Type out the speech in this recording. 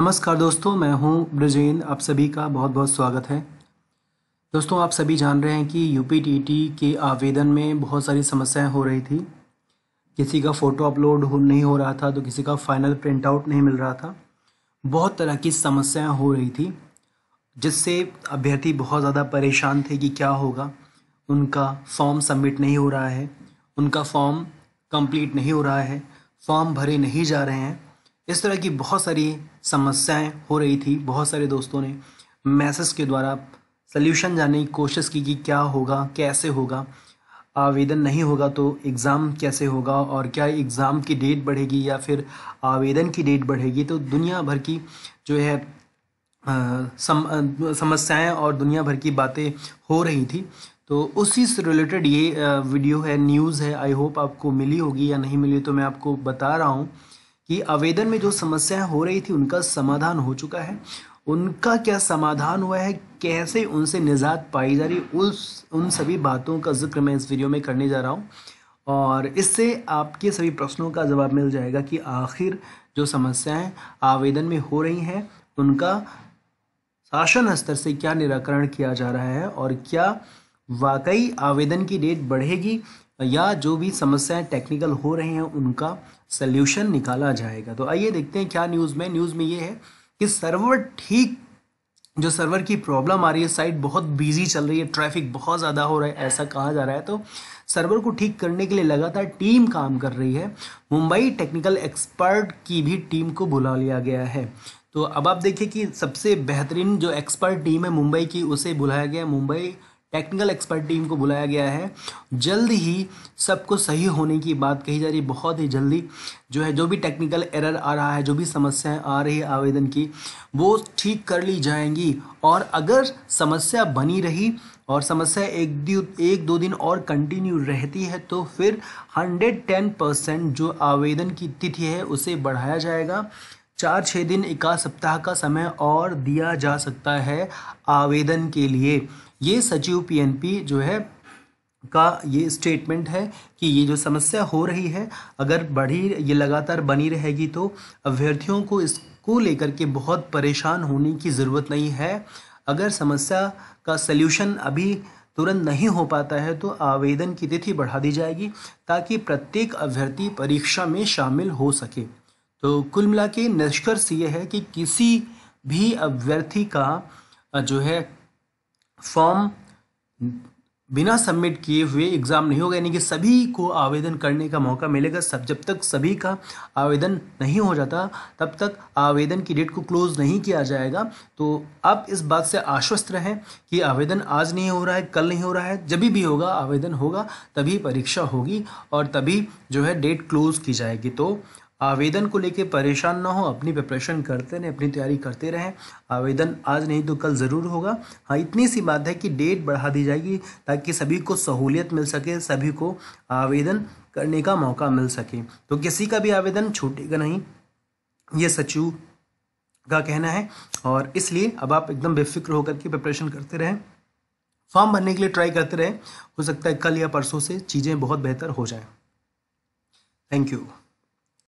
नमस्कार दोस्तों मैं हूं ब्रजेन आप सभी का बहुत बहुत स्वागत है दोस्तों आप सभी जान रहे हैं कि यू के आवेदन में बहुत सारी समस्याएं हो रही थी किसी का फ़ोटो अपलोड हो नहीं हो रहा था तो किसी का फाइनल प्रिंट आउट नहीं मिल रहा था बहुत तरह की समस्याएं हो रही थी जिससे अभ्यर्थी बहुत ज़्यादा परेशान थे कि क्या होगा उनका फॉर्म सबमिट नहीं हो रहा है उनका फॉर्म कंप्लीट नहीं हो रहा है फॉर्म भरे नहीं जा रहे हैं इस तरह की बहुत सारी समस्याएं हो रही थी बहुत सारे दोस्तों ने मैसेज के द्वारा सल्यूशन जानने की कोशिश की कि क्या होगा कैसे होगा आवेदन नहीं होगा तो एग्ज़ाम कैसे होगा और क्या एग्ज़ाम की डेट बढ़ेगी या फिर आवेदन की डेट बढ़ेगी तो दुनिया भर की जो है सम, समस्याएं और दुनिया भर की बातें हो रही थी तो उसी से रिलेटेड ये वीडियो है न्यूज़ है आई होप आपको मिली होगी या नहीं मिली तो मैं आपको बता रहा हूँ कि आवेदन में जो समस्याएं हो रही थी उनका समाधान हो चुका है उनका क्या समाधान हुआ है कैसे उनसे निजात पाई जा रही उस उन सभी बातों का जिक्र मैं इस वीडियो में करने जा रहा हूँ और इससे आपके सभी प्रश्नों का जवाब मिल जाएगा कि आखिर जो समस्याएं आवेदन में हो रही हैं उनका शासन स्तर से क्या निराकरण किया जा रहा है और क्या वाकई आवेदन की डेट बढ़ेगी या जो भी समस्याएं टेक्निकल हो रहे हैं उनका सल्यूशन निकाला जाएगा तो आइए देखते हैं क्या न्यूज़ में न्यूज़ में ये है कि सर्वर ठीक जो सर्वर की प्रॉब्लम आ रही है साइट बहुत बिजी चल रही है ट्रैफिक बहुत ज़्यादा हो रहा है ऐसा कहा जा रहा है तो सर्वर को ठीक करने के लिए लगातार टीम काम कर रही है मुंबई टेक्निकल एक्सपर्ट की भी टीम को बुला लिया गया है तो अब आप देखिए कि सबसे बेहतरीन जो एक्सपर्ट टीम है मुंबई की उसे बुलाया गया मुंबई टेक्निकल एक्सपर्ट टीम को बुलाया गया है जल्द ही सबको सही होने की बात कही जा रही है बहुत ही जल्दी जो है जो भी टेक्निकल एरर आ रहा है जो भी समस्याएं आ रही है आवेदन की वो ठीक कर ली जाएंगी और अगर समस्या बनी रही और समस्या एक दिन एक दो दिन और कंटिन्यू रहती है तो फिर हंड्रेड टेन परसेंट जो आवेदन की तिथि है उसे बढ़ाया जाएगा चार छः दिन इक्का सप्ताह का समय और दिया जा सकता है आवेदन के लिए ये सचिव पीएनपी जो है का ये स्टेटमेंट है कि ये जो समस्या हो रही है अगर बढ़ी ये लगातार बनी रहेगी तो अभ्यर्थियों को इसको लेकर के बहुत परेशान होने की ज़रूरत नहीं है अगर समस्या का सल्यूशन अभी तुरंत नहीं हो पाता है तो आवेदन की तिथि बढ़ा दी जाएगी ताकि प्रत्येक अभ्यर्थी परीक्षा में शामिल हो सके तो कुल मिला के निष्कर्ष ये है कि किसी भी अभ्यर्थी का जो है फॉर्म बिना सबमिट किए हुए एग्ज़ाम नहीं होगा यानी कि सभी को आवेदन करने का मौका मिलेगा सब जब तक सभी का आवेदन नहीं हो जाता तब तक आवेदन की डेट को क्लोज़ नहीं किया जाएगा तो आप इस बात से आश्वस्त रहें कि आवेदन आज नहीं हो रहा है कल नहीं हो रहा है जब भी होगा आवेदन होगा तभी परीक्षा होगी और तभी जो है डेट क्लोज़ की जाएगी तो आवेदन को लेके परेशान ना हो अपनी प्रिपरेशन करते रहें अपनी तैयारी करते रहें आवेदन आज नहीं तो कल ज़रूर होगा हाँ इतनी सी बात है कि डेट बढ़ा दी जाएगी ताकि सभी को सहूलियत मिल सके सभी को आवेदन करने का मौका मिल सके तो किसी का भी आवेदन छूटेगा नहीं ये सचिव का कहना है और इसलिए अब आप एकदम बेफिक्र होकर के प्रिपरेशन करते रहें फॉर्म भरने के लिए ट्राई करते रहें हो सकता है कल या परसों से चीज़ें बहुत बेहतर हो जाएं थैंक यू